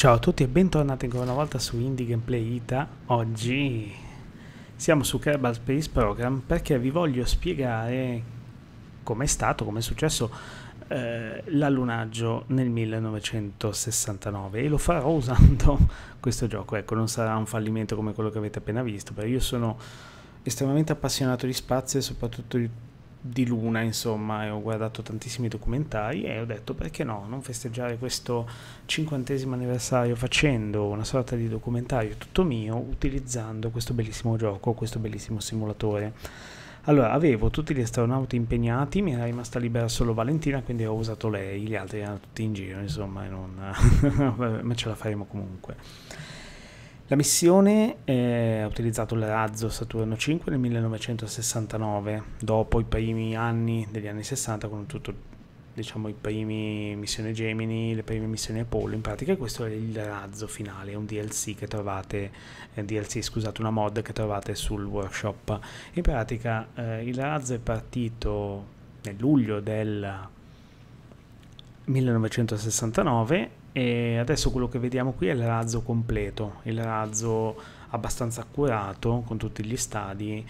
Ciao a tutti e bentornati ancora una volta su Indie Gameplay Ita. Oggi siamo su Kerbal Space Program perché vi voglio spiegare com'è stato, com'è successo eh, l'allunaggio nel 1969 e lo farò usando questo gioco. Ecco, non sarà un fallimento come quello che avete appena visto, però io sono estremamente appassionato di spazio e soprattutto di di luna, insomma, e ho guardato tantissimi documentari e ho detto perché no, non festeggiare questo cinquantesimo anniversario facendo una sorta di documentario tutto mio utilizzando questo bellissimo gioco, questo bellissimo simulatore. Allora, avevo tutti gli astronauti impegnati, mi era rimasta libera solo Valentina, quindi ho usato lei, gli altri erano tutti in giro, insomma, non... ma ce la faremo comunque. La missione ha utilizzato il razzo Saturno 5 nel 1969, dopo i primi anni degli anni 60 con tutto diciamo i primi missioni Gemini, le prime missioni Apollo, in pratica questo è il razzo finale, è un DLC che trovate, eh, DLC, scusate, una mod che trovate sul workshop. In pratica eh, il razzo è partito nel luglio del 1969 e adesso quello che vediamo qui è il razzo completo, il razzo abbastanza accurato con tutti gli stadi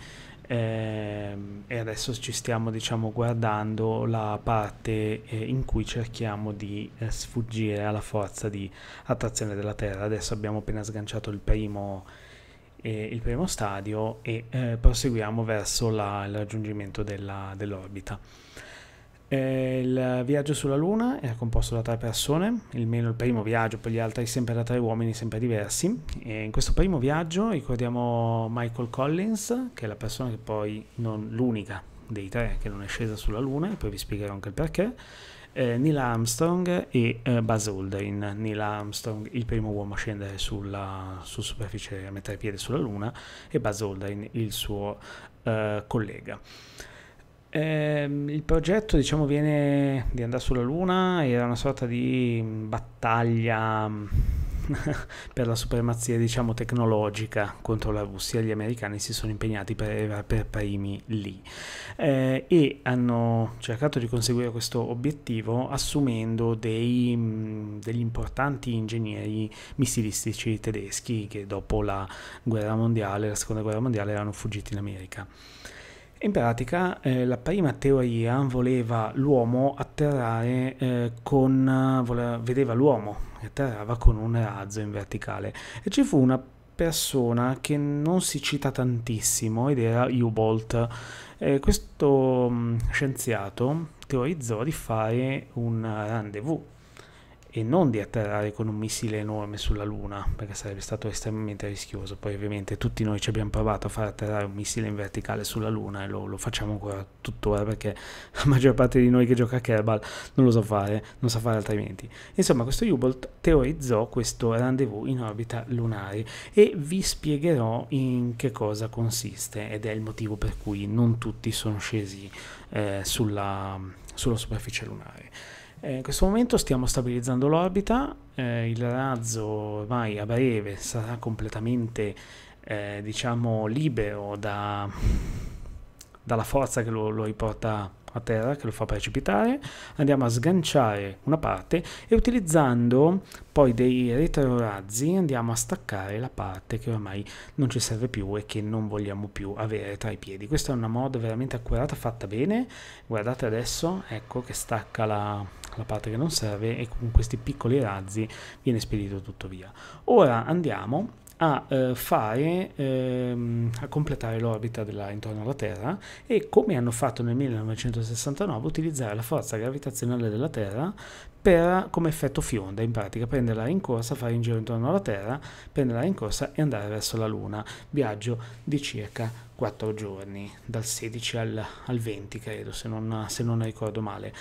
ehm, e adesso ci stiamo diciamo guardando la parte eh, in cui cerchiamo di eh, sfuggire alla forza di attrazione della Terra. Adesso abbiamo appena sganciato il primo, eh, il primo stadio e proseguiamo verso la, il raggiungimento dell'orbita. Dell il viaggio sulla Luna era composto da tre persone, il, meno, il primo viaggio, per gli altri sempre da tre uomini, sempre diversi. E in questo primo viaggio ricordiamo Michael Collins, che è la persona che poi, non l'unica dei tre che non è scesa sulla Luna, e poi vi spiegherò anche il perché. Eh, Neil Armstrong e eh, Buzz Aldrin. Neil Armstrong, il primo uomo a scendere sulla, sulla superficie, a mettere piede sulla Luna, e Buzz Aldrin, il suo eh, collega. Eh, il progetto diciamo viene di andare sulla Luna, era una sorta di battaglia mm, per la supremazia diciamo tecnologica contro la Russia, gli americani si sono impegnati per arrivare per primi lì eh, e hanno cercato di conseguire questo obiettivo assumendo dei, mm, degli importanti ingegneri missilistici tedeschi che dopo la guerra mondiale, la seconda guerra mondiale erano fuggiti in America. In pratica eh, la prima teoria voleva l'uomo atterrare eh, con, voleva, vedeva l'uomo che atterrava con un razzo in verticale e ci fu una persona che non si cita tantissimo ed era U-Bolt. Eh, questo mh, mm, scienziato teorizzò di fare un rendezvous e non di atterrare con un missile enorme sulla Luna, perché sarebbe stato estremamente rischioso. Poi ovviamente tutti noi ci abbiamo provato a far atterrare un missile in verticale sulla Luna e lo, lo facciamo ancora tuttora perché la maggior parte di noi che gioca a Kerbal non lo sa fare, non sa fare altrimenti. Insomma, questo U-Bolt teorizzò questo rendezvous in orbita lunare e vi spiegherò in che cosa consiste ed è il motivo per cui non tutti sono scesi eh, sulla, sulla superficie lunare. Eh, in questo momento stiamo stabilizzando l'orbita, eh, il razzo ormai a breve sarà completamente eh, diciamo libero da, dalla forza che lo, lo riporta a terra che lo fa precipitare, andiamo a sganciare una parte e utilizzando poi dei retrorazzi andiamo a staccare la parte che ormai non ci serve più e che non vogliamo più avere tra i piedi. Questa è una mod veramente accurata, fatta bene, guardate adesso, ecco che stacca la, la parte che non serve e con questi piccoli razzi viene spedito tutto via. Ora andiamo a eh, fare ehm, a completare l'orbita intorno alla Terra e come hanno fatto nel 1969 utilizzare la forza gravitazionale della Terra per, come effetto fionda in pratica prenderla in corsa fare in giro intorno alla Terra prenderla in corsa e andare verso la Luna viaggio di circa 4 giorni dal 16 al, al 20 credo se non, se non ricordo male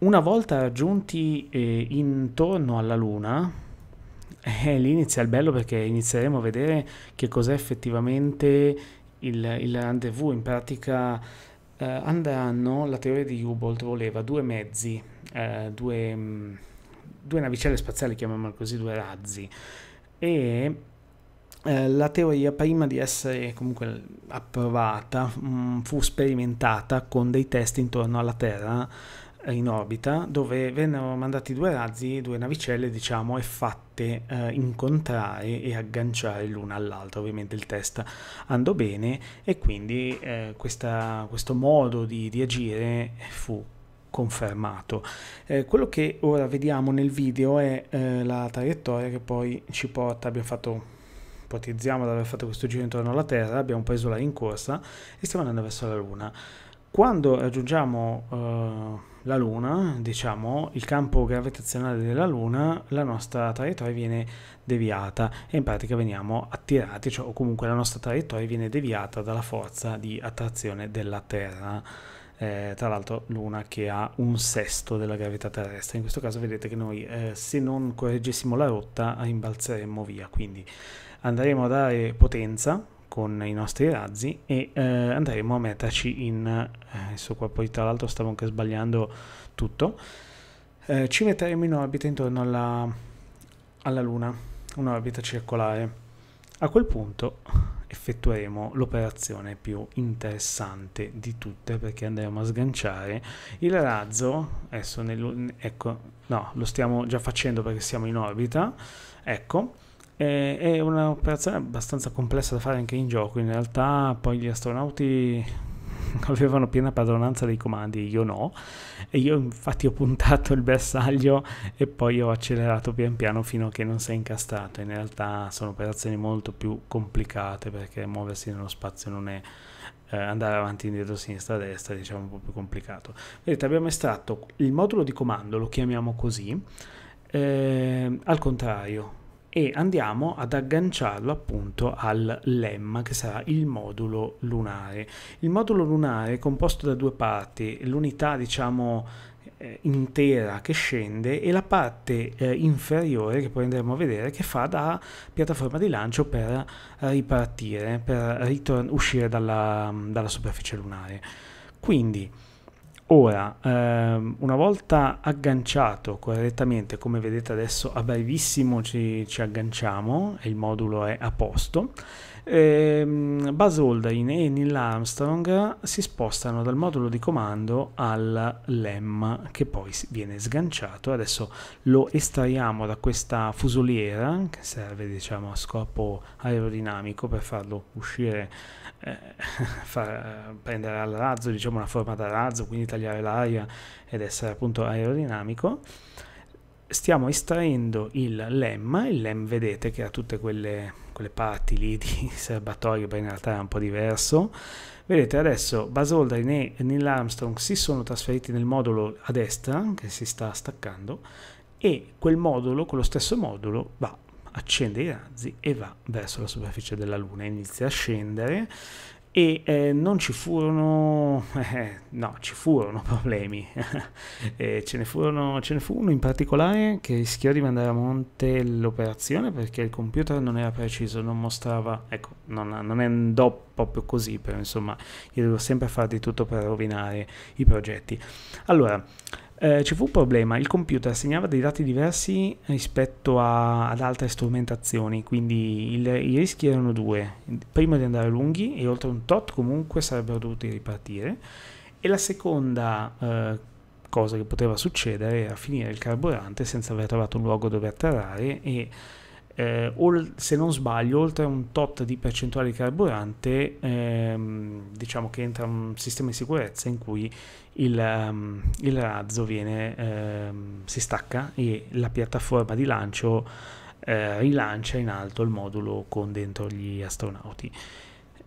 una volta giunti eh, intorno alla Luna, eh, lì inizia il bello perché inizieremo a vedere che cos'è effettivamente il, il rendezvous. In pratica eh, andranno, la teoria di Hubbold voleva due mezzi, eh, due, mh, mm, due navicelle spaziali, chiamiamole così, due razzi. E eh, la teoria prima di essere comunque approvata mh, mm, fu sperimentata con dei test intorno alla Terra in orbita dove vennero mandati due razzi, due navicelle diciamo e fatte eh, incontrare e agganciare l'una all'altra, ovviamente il test andò bene e quindi eh, questa, questo modo di, di agire fu confermato. Eh, quello che ora vediamo nel video è eh, la traiettoria che poi ci porta, abbiamo fatto ipotizziamo di aver fatto questo giro intorno alla Terra, abbiamo preso la rincorsa e stiamo andando verso la Luna. Quando raggiungiamo eh, la Luna, diciamo, il campo gravitazionale della Luna, la nostra traiettoria viene deviata e in pratica veniamo attirati, cioè, o comunque la nostra traiettoria viene deviata dalla forza di attrazione della Terra. Eh, tra l'altro Luna che ha un sesto della gravità terrestre. In questo caso vedete che noi eh, se non correggessimo la rotta rimbalzeremmo via, quindi andremo a dare potenza con i nostri razzi e eh, andremo a metterci in... Eh, adesso qua poi tra l'altro stavo anche sbagliando tutto. Eh, ci metteremo in orbita intorno alla, alla Luna, un'orbita circolare. A quel punto effettueremo l'operazione più interessante di tutte perché andremo a sganciare il razzo, adesso nel, ecco, no, lo stiamo già facendo perché siamo in orbita, ecco, è un'operazione abbastanza complessa da fare anche in gioco, in realtà poi gli astronauti avevano piena padronanza dei comandi, io no, e io infatti ho puntato il bersaglio e poi ho accelerato pian piano fino a che non si è incastrato, in realtà sono operazioni molto più complicate perché muoversi nello spazio non è eh, andare avanti indietro sinistra destra diciamo un po' più complicato vedete abbiamo estratto il modulo di comando lo chiamiamo così eh, al contrario e andiamo ad agganciarlo appunto al lemma che sarà il modulo lunare. Il modulo lunare è composto da due parti, l'unità diciamo eh, intera che scende e la parte eh, inferiore che poi andremo a vedere che fa da piattaforma di lancio per ripartire, per uscire dalla, dalla superficie lunare. Quindi Ora, ehm, una volta agganciato correttamente, come vedete adesso a brevissimo ci, ci agganciamo e il modulo è a posto, ehm, Buzz Aldrin e Neil Armstrong si spostano dal modulo di comando al LEM che poi viene sganciato. Adesso lo estraiamo da questa fusoliera che serve diciamo, a scopo aerodinamico per farlo uscire, eh, far, eh, prendere al razzo diciamo, una forma da razzo, quindi tagliare tagliare l'aria ed essere appunto aerodinamico, stiamo estraendo il LEM, il LEM vedete che ha tutte quelle, quelle parti lì di serbatoio, ma in realtà è un po' diverso, Vedete adesso Basolder e Neil Armstrong si sono trasferiti nel modulo a destra che si sta staccando e quel modulo, quello stesso modulo, va, accende i razzi e va verso la superficie della Luna, inizia a scendere e eh, non ci furono, eh, no, ci furono problemi. eh, ce, ne furono, ce ne fu uno in particolare che rischiò di mandare a monte l'operazione perché il computer non era preciso, non mostrava, ecco, non, non andò proprio così, però insomma, io devo sempre fare di tutto per rovinare i progetti. Allora, eh, ci fu un problema, il computer segnava dei dati diversi rispetto a, ad altre strumentazioni, quindi il, i rischi erano due, primo di andare lunghi e oltre un tot comunque sarebbero dovuti ripartire e la seconda eh, cosa che poteva succedere era finire il carburante senza aver trovato un luogo dove atterrare e eh, se non sbaglio, oltre a un tot di percentuale di carburante, ehm, diciamo che entra un sistema di sicurezza in cui il, um, il razzo viene, ehm, si stacca e la piattaforma di lancio eh, rilancia in alto il modulo con dentro gli astronauti.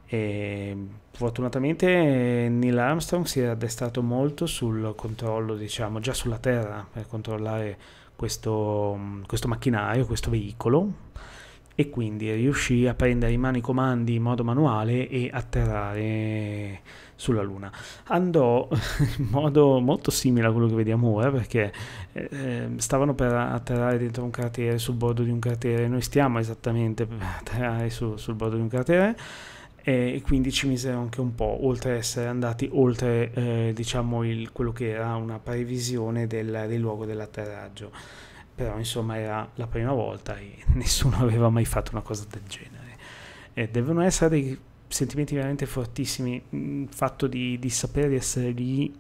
E, ehm, fortunatamente Neil Armstrong si è addestrato molto sul controllo, diciamo, già sulla Terra per controllare questo, questo macchinario, questo veicolo e quindi riuscì a prendere in mano i comandi in modo manuale e atterrare sulla Luna. Andò in modo molto simile a quello che vediamo ora perché eh, stavano per atterrare dentro un cratere, sul bordo di un cratere, noi stiamo esattamente per atterrare su, sul bordo di un cratere e quindi ci misero anche un po', oltre essere andati oltre eh, diciamo il, quello che era una previsione del, del luogo dell'atterraggio. Però insomma era la prima volta e nessuno aveva mai fatto una cosa del genere. Eh, devono essere dei sentimenti veramente fortissimi, il mm, fatto di, di sapere di essere lì,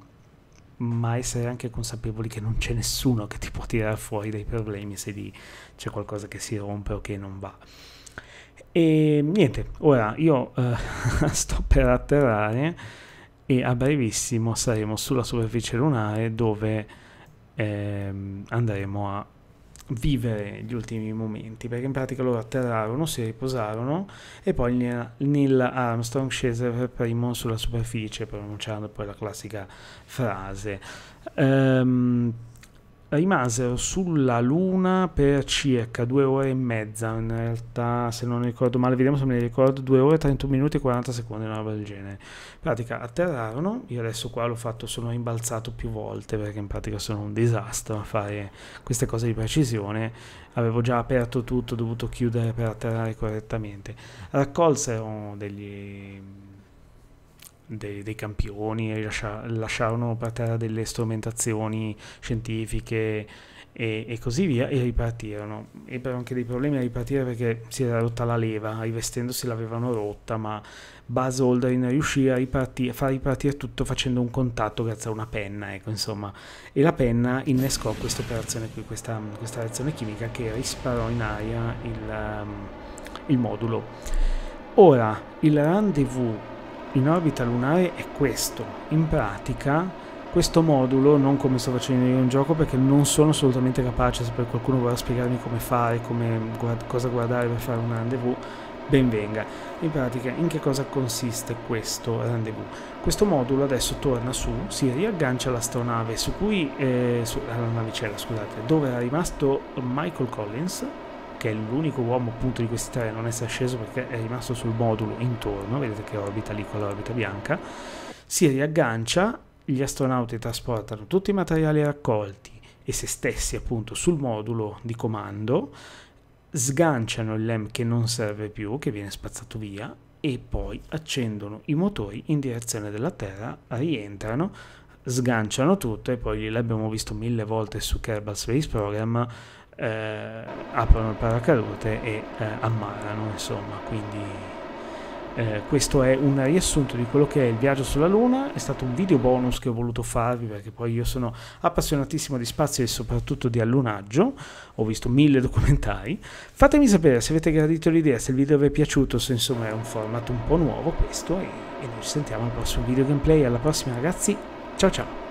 ma essere anche consapevoli che non c'è nessuno che ti può tirare fuori dai problemi se lì c'è qualcosa che si rompe o che non va. E niente, ora io eh, sto per atterrare e a brevissimo saremo sulla superficie lunare dove eh, andremo a vivere gli ultimi momenti, perché in pratica loro atterrarono, si riposarono e poi Neil Armstrong scese per primo sulla superficie pronunciando poi la classica frase. Um, rimasero sulla Luna per circa due ore e mezza, in realtà se non ricordo male, vediamo se me ne ricordo, 2 ore 31 minuti e 40 secondi, una roba del genere. In pratica atterrarono, io adesso qua l'ho fatto, sono rimbalzato più volte perché in pratica sono un disastro a fare queste cose di precisione, avevo già aperto tutto, ho dovuto chiudere per atterrare correttamente. Raccolsero degli dei, dei campioni, lascia, lasciarono per terra delle strumentazioni scientifiche e, e, così via e ripartirono. Ebbero anche dei problemi a ripartire perché si era rotta la leva, rivestendosi l'avevano rotta, ma Buzz Aldrin riuscì a, ripartire, a far ripartire tutto facendo un contatto grazie a una penna, ecco, insomma. E la penna innescò questa operazione qui, questa, questa reazione chimica che risparò in aria il, um, il modulo. Ora, il rendezvous in orbita lunare è questo. In pratica, questo modulo, non come sto facendo io in gioco, perché non sono assolutamente capace, se per qualcuno vorrà spiegarmi come fare, come, guard cosa guardare per fare un rendezvous, ben venga. In pratica, in che cosa consiste questo rendezvous? Questo modulo adesso torna su, si riaggancia all'astronave su cui, eh, su, alla navicella, scusate, dove era rimasto Michael Collins, che è l'unico uomo appunto di questi tre non essere sceso perché è rimasto sul modulo intorno, vedete che orbita lì con l'orbita bianca, si riaggancia, gli astronauti trasportano tutti i materiali raccolti e se stessi appunto sul modulo di comando, sganciano il LEM che non serve più, che viene spazzato via, e poi accendono i motori in direzione della Terra, rientrano, sganciano tutto e poi l'abbiamo visto mille volte su Kerbal Space Program eh, aprono il paracadute e eh, ammarano, insomma, quindi... Eh, questo è un riassunto di quello che è il viaggio sulla Luna, è stato un video bonus che ho voluto farvi perché poi io sono appassionatissimo di spazio e soprattutto di allunaggio, ho visto mille documentari. Fatemi sapere se avete gradito l'idea, se il video vi è piaciuto, se insomma è un format un po' nuovo questo e, e noi ci sentiamo al prossimo video gameplay, alla prossima ragazzi, ciao ciao!